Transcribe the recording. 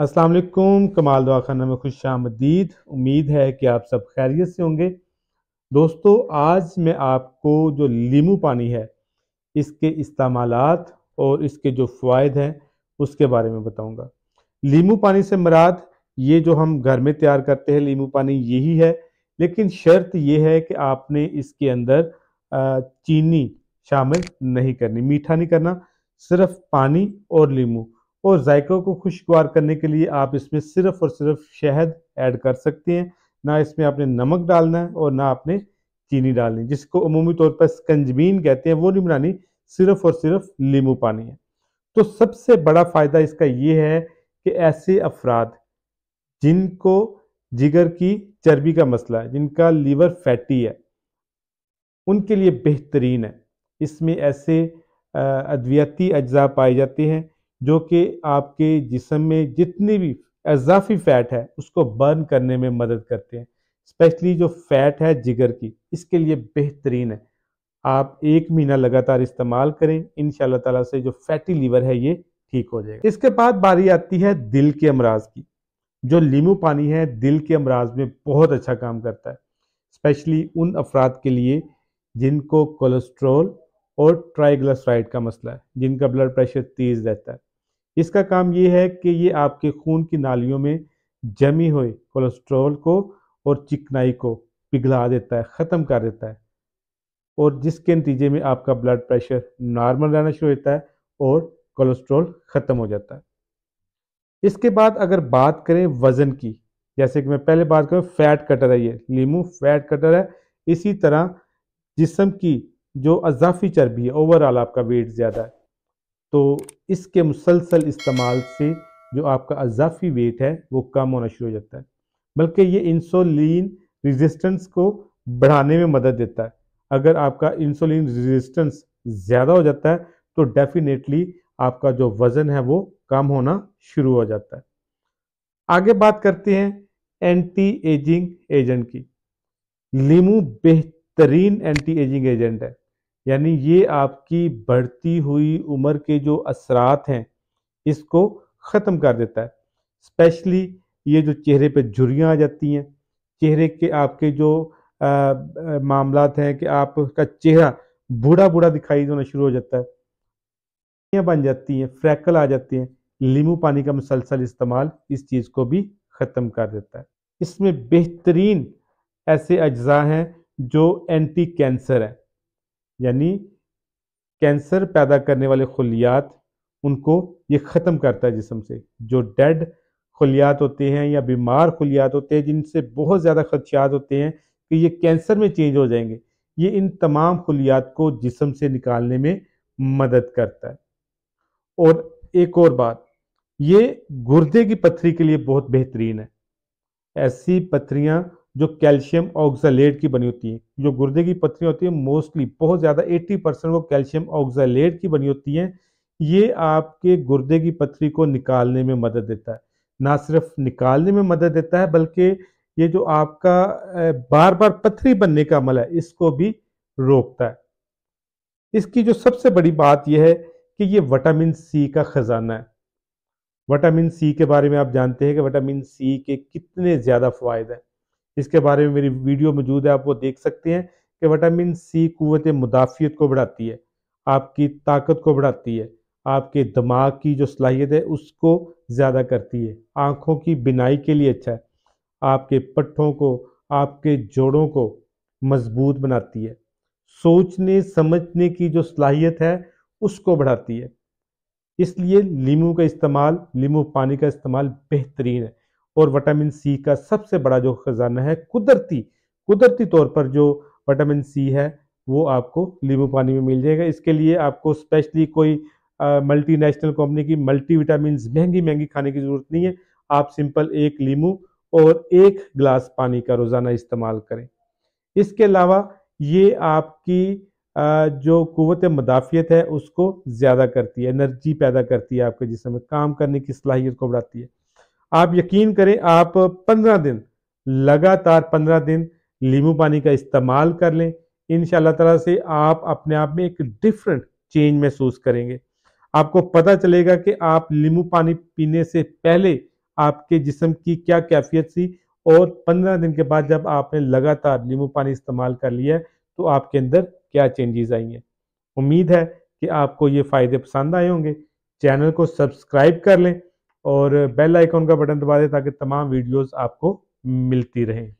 वालेकुम कमाल दवाखाना में खुश आमदीद उम्मीद है कि आप सब खैरियत से होंगे दोस्तों आज मैं आपको जो लीमू पानी है इसके इस्तेमाल और इसके जो फ़वाद हैं उसके बारे में बताऊंगा। लीमू पानी से मराद ये जो हम घर में तैयार करते हैं लीमू पानी यही है लेकिन शर्त यह है कि आपने इसके अंदर चीनी शामिल नहीं करनी मीठा नहीं करना सिर्फ पानी और लीमू और जायकों को खुशगवार करने के लिए आप इसमें सिर्फ और सिर्फ शहद ऐड कर सकते हैं ना इसमें आपने नमक डालना है और ना आपने चीनी डालनी जिसको अमूमी तौर पर स्कंजबीन कहते हैं वो नहीं बनानी सिर्फ और सिर्फ लीमू पानी है तो सबसे बड़ा फ़ायदा इसका ये है कि ऐसे अफराद जिनको जिगर की चर्बी का मसला है जिनका लीवर फैटी है उनके लिए बेहतरीन है इसमें ऐसे अद्वियाती अज्जा पाए जाते हैं जो कि आपके जिसम में जितनी भी अजाफी फैट है उसको बर्न करने में मदद करते हैं स्पेशली जो फैट है जिगर की इसके लिए बेहतरीन है आप एक महीना लगातार इस्तेमाल करें इन ताला से जो फैटी लीवर है ये ठीक हो जाएगा इसके बाद बारी आती है दिल के अमराज की जो लीमू पानी है दिल के अमराज में बहुत अच्छा काम करता है स्पेशली उन अफराद के लिए जिनको कोलेस्ट्रोल और ट्राइग्लासराइड का मसला है जिनका ब्लड प्रेशर तेज़ रहता है इसका काम ये है कि ये आपके खून की नालियों में जमी हुए कोलेस्ट्रॉल को और चिकनाई को पिघला देता है ख़त्म कर देता है और जिसके नतीजे में आपका ब्लड प्रेशर नॉर्मल रहना शुरू होता है और कोलेस्ट्रॉल ख़त्म हो जाता है इसके बाद अगर बात करें वज़न की जैसे कि मैं पहले बात करूँ फैट कटर है ये लीमू फैट कटर है इसी तरह जिसम की जो अजाफी चर्बी है ओवरऑल आपका वेट ज़्यादा है तो इसके मुसलसल इस्तेमाल से जो आपका अजाफी वेट है वो कम होना शुरू हो जाता है बल्कि ये इंसुलिन रेजिस्टेंस को बढ़ाने में मदद देता है अगर आपका इंसुलिन रेजिस्टेंस ज़्यादा हो जाता है तो डेफिनेटली आपका जो वज़न है वो कम होना शुरू हो जाता है आगे बात करते हैं एंटी एजिंग एजेंट की लीमू बेहतरीन एंटी एजिंग एजेंट है यानी ये आपकी बढ़ती हुई उम्र के जो असरात हैं इसको ख़त्म कर देता है स्पेशली ये जो चेहरे पे झुरियाँ आ जाती हैं चेहरे के आपके जो मामला हैं कि आपका चेहरा बूढ़ा बूढ़ा दिखाई देना शुरू हो जाता है बन जाती हैं फ्रैकल आ जाती हैं लीमू पानी का मुसलसल इस्तेमाल इस चीज़ को भी ख़त्म कर देता है इसमें बेहतरीन ऐसे अज्जा हैं जो एंटी कैंसर है यानी कैंसर पैदा करने वाले खलियात उनको ये ख़त्म करता है जिसम से जो डेड खलियात होते हैं या बीमार खलियात होते हैं जिनसे बहुत ज़्यादा खदशात होते हैं कि ये कैंसर में चेंज हो जाएंगे ये इन तमाम खलियात को जिसम से निकालने में मदद करता है और एक और बात ये गुर्दे की पथरी के लिए बहुत बेहतरीन है ऐसी पथरियाँ जो कैल्शियम ऑक्सालेट की बनी होती है जो गुर्दे की पथरी होती है मोस्टली बहुत ज़्यादा 80 परसेंट वो कैल्शियम ऑक्सालेट की बनी होती है ये आपके गुर्दे की पथरी को निकालने में मदद देता है ना सिर्फ निकालने में मदद देता है बल्कि ये जो आपका बार बार पथरी बनने का अमल है इसको भी रोकता है इसकी जो सबसे बड़ी बात यह है कि ये विटामिन सी का ख़जाना है विटामिन सी के बारे में आप जानते हैं कि विटामिन सी के कितने ज़्यादा फायदे हैं इसके बारे में मेरी वीडियो मौजूद है आप वो देख सकते हैं कि विटामिन सी कुत मुदाफ़ियत को बढ़ाती है आपकी ताकत को बढ़ाती है आपके दिमाग की जो सलाहियत है उसको ज़्यादा करती है आँखों की बिनाई के लिए अच्छा है आपके पट्ठों को आपके जोड़ों को मजबूत बनाती है सोचने समझने की जो सलाहियत है उसको बढ़ाती है इसलिए लीमू का इस्तेमाल लीमू पानी का इस्तेमाल बेहतरीन है और विटामिन सी का सबसे बड़ा जो खजाना है कुदरती कुदरती तौर पर जो विटामिन सी है वो आपको लींबू पानी में मिल जाएगा इसके लिए आपको स्पेशली कोई मल्टीनेशनल कंपनी की मल्टी विटामिन महंगी महंगी खाने की ज़रूरत नहीं है आप सिंपल एक लीमू और एक ग्लास पानी का रोज़ाना इस्तेमाल करें इसके अलावा ये आपकी जो कुत मदाफ़ियत है उसको ज़्यादा करती है एनर्जी पैदा करती है आपके जिसमें काम करने की सलाहियत को बढ़ाती है आप यकीन करें आप पंद्रह दिन लगातार पंद्रह दिन लींबू पानी का इस्तेमाल कर लें इन ताला से आप अपने आप में एक डिफरेंट चेंज महसूस करेंगे आपको पता चलेगा कि आप लींबू पानी पीने से पहले आपके जिसम की क्या कैफियत थी और पंद्रह दिन के बाद जब आपने लगातार नींबू पानी इस्तेमाल कर लिया तो आपके अंदर क्या चेंजेस आई हैं उम्मीद है कि आपको ये फ़ायदे पसंद आए होंगे चैनल को सब्सक्राइब कर लें और बेल आइकॉन का बटन दबा दें ताकि तमाम वीडियोस आपको मिलती रहें